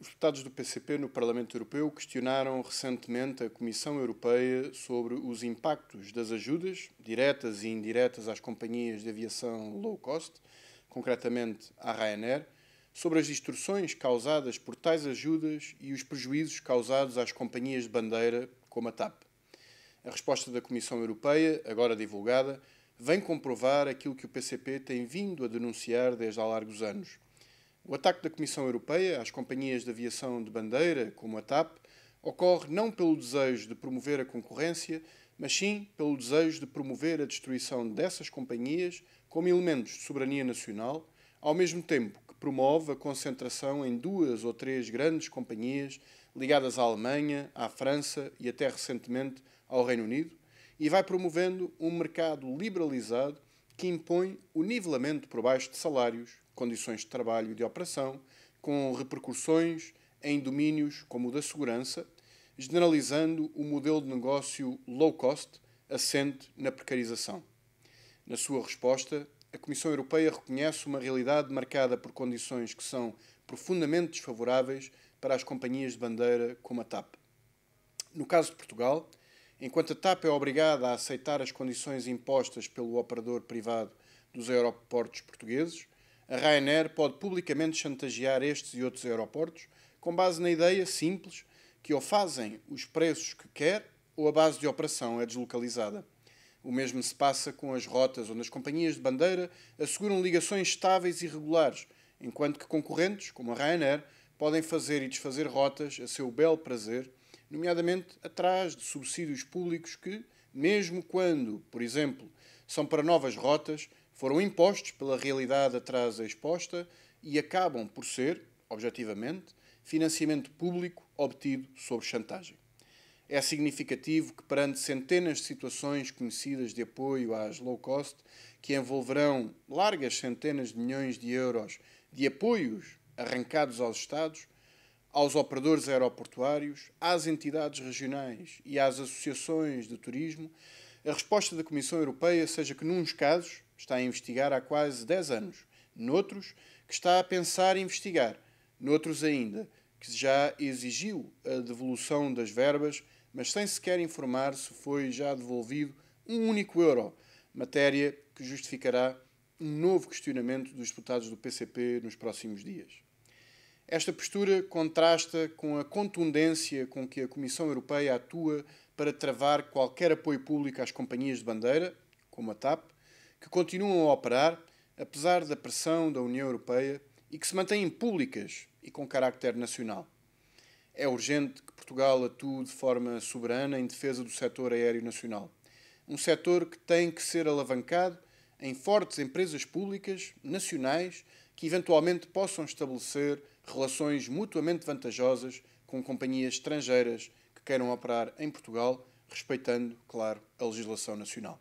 Os deputados do PCP no Parlamento Europeu questionaram recentemente a Comissão Europeia sobre os impactos das ajudas, diretas e indiretas, às companhias de aviação low cost, concretamente à Ryanair, sobre as distorções causadas por tais ajudas e os prejuízos causados às companhias de bandeira, como a TAP. A resposta da Comissão Europeia, agora divulgada, vem comprovar aquilo que o PCP tem vindo a denunciar desde há largos anos o ataque da Comissão Europeia às companhias de aviação de bandeira, como a TAP, ocorre não pelo desejo de promover a concorrência, mas sim pelo desejo de promover a destruição dessas companhias como elementos de soberania nacional, ao mesmo tempo que promove a concentração em duas ou três grandes companhias ligadas à Alemanha, à França e até recentemente ao Reino Unido, e vai promovendo um mercado liberalizado que impõe o nivelamento por baixo de salários, condições de trabalho e de operação, com repercussões em domínios como o da segurança, generalizando o modelo de negócio low cost assente na precarização. Na sua resposta, a Comissão Europeia reconhece uma realidade marcada por condições que são profundamente desfavoráveis para as companhias de bandeira como a TAP. No caso de Portugal, Enquanto a TAP é obrigada a aceitar as condições impostas pelo operador privado dos aeroportos portugueses, a Ryanair pode publicamente chantagear estes e outros aeroportos com base na ideia simples que ou fazem os preços que quer ou a base de operação é deslocalizada. O mesmo se passa com as rotas onde as companhias de bandeira asseguram ligações estáveis e regulares, enquanto que concorrentes, como a Ryanair, podem fazer e desfazer rotas a seu belo prazer nomeadamente atrás de subsídios públicos que, mesmo quando, por exemplo, são para novas rotas, foram impostos pela realidade atrás exposta e acabam por ser, objetivamente, financiamento público obtido sob chantagem. É significativo que, perante centenas de situações conhecidas de apoio às low cost, que envolverão largas centenas de milhões de euros de apoios arrancados aos Estados, aos operadores aeroportuários, às entidades regionais e às associações de turismo, a resposta da Comissão Europeia seja que, nuns casos, está a investigar há quase 10 anos, noutros, que está a pensar em investigar, noutros ainda, que já exigiu a devolução das verbas, mas sem sequer informar se foi já devolvido um único euro, matéria que justificará um novo questionamento dos deputados do PCP nos próximos dias. Esta postura contrasta com a contundência com que a Comissão Europeia atua para travar qualquer apoio público às companhias de bandeira, como a TAP, que continuam a operar apesar da pressão da União Europeia e que se mantêm públicas e com carácter nacional. É urgente que Portugal atue de forma soberana em defesa do setor aéreo nacional. Um setor que tem que ser alavancado em fortes empresas públicas, nacionais, que eventualmente possam estabelecer relações mutuamente vantajosas com companhias estrangeiras que queiram operar em Portugal, respeitando, claro, a legislação nacional.